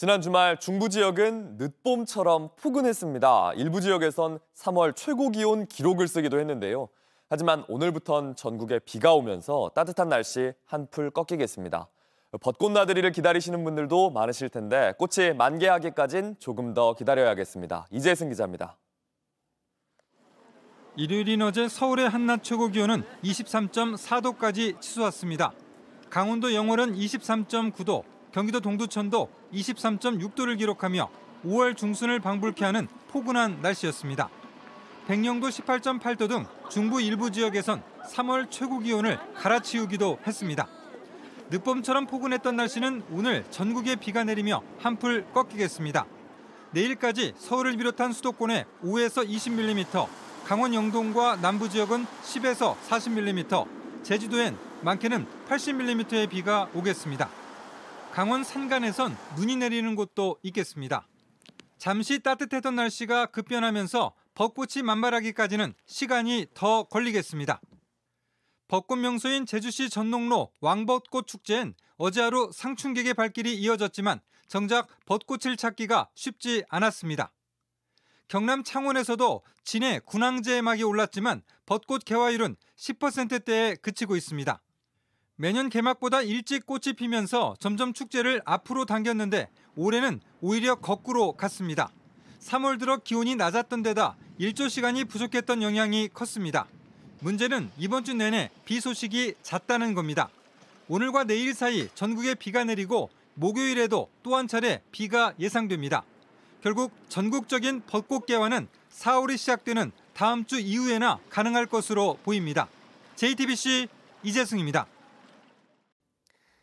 지난 주말 중부 지역은 늦봄처럼 포근했습니다. 일부 지역에선 3월 최고 기온 기록을 쓰기도 했는데요. 하지만 오늘부턴 전국에 비가 오면서 따뜻한 날씨 한풀 꺾이겠습니다. 벚꽃 나들이를 기다리시는 분들도 많으실 텐데 꽃이 만개하기까진 조금 더 기다려야겠습니다. 이재승 기자입니다. 일요일인 어제 서울의 한낮 최고 기온은 23.4도까지 치솟았습니다. 강원도 영월은 23.9도, 경기도 동두천도 23.6도를 기록하며 5월 중순을 방불케 하는 포근한 날씨였습니다. 백령도 18.8도 등 중부 일부 지역에선 3월 최고 기온을 갈아치우기도 했습니다. 늦봄처럼 포근했던 날씨는 오늘 전국에 비가 내리며 한풀 꺾이겠습니다. 내일까지 서울을 비롯한 수도권에 5에서 20mm, 강원 영동과 남부 지역은 10에서 40mm, 제주도엔 많게는 80mm의 비가 오겠습니다. 강원 산간에선 눈이 내리는 곳도 있겠습니다. 잠시 따뜻했던 날씨가 급변하면서 벚꽃이 만발하기까지는 시간이 더 걸리겠습니다. 벚꽃 명소인 제주시 전농로 왕벚꽃 축제엔 어제 하루 상춘객의 발길이 이어졌지만 정작 벚꽃을 찾기가 쉽지 않았습니다. 경남 창원에서도 진해 군항제의 막이 올랐지만 벚꽃 개화율은 10%대에 그치고 있습니다. 매년 개막보다 일찍 꽃이 피면서 점점 축제를 앞으로 당겼는데 올해는 오히려 거꾸로 갔습니다. 3월 들어 기온이 낮았던 데다 일조 시간이 부족했던 영향이 컸습니다. 문제는 이번 주 내내 비 소식이 잦다는 겁니다. 오늘과 내일 사이 전국에 비가 내리고 목요일에도 또 한 차례 비가 예상됩니다. 결국 전국적인 벚꽃 개화는 4월이 시작되는 다음 주 이후에나 가능할 것으로 보입니다. JTBC 이재승입니다.